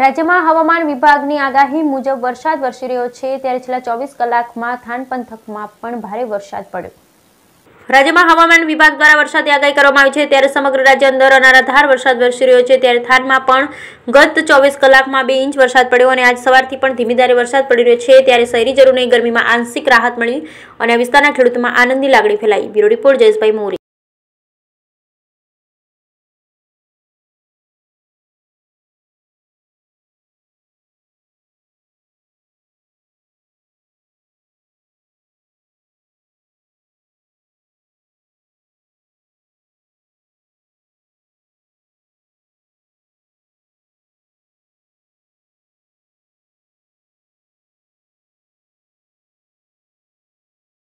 રાજ્યમાં હવામાન વિભાગની આગાહી મુજબ વરસાદ વરસી રહ્યો છે ત્યારે છેલ્લા ચોવીસ કલાકમાં થાન પંથકમાં પણ ભારે વરસાદ પડ્યો રાજ્યમાં હવામાન વિભાગ દ્વારા વરસાદની આગાહી કરવામાં આવી છે ત્યારે સમગ્ર રાજ્ય અંદર અનારાધાર વરસાદ વરસી રહ્યો છે ત્યારે થાનમાં પણ ગત ચોવીસ કલાકમાં બે ઇંચ વરસાદ પડ્યો અને આજ સવારથી પણ ધીમીધારે વરસાદ પડી રહ્યો છે ત્યારે શહેરીજનોને ગરમીમાં આંશિક રાહત મળી અને વિસ્તારના ખેડૂતોમાં આનંદની લાગણી ફેલાઈ બ્યુરો રિપોર્ટ જયેશભાઈ મોરી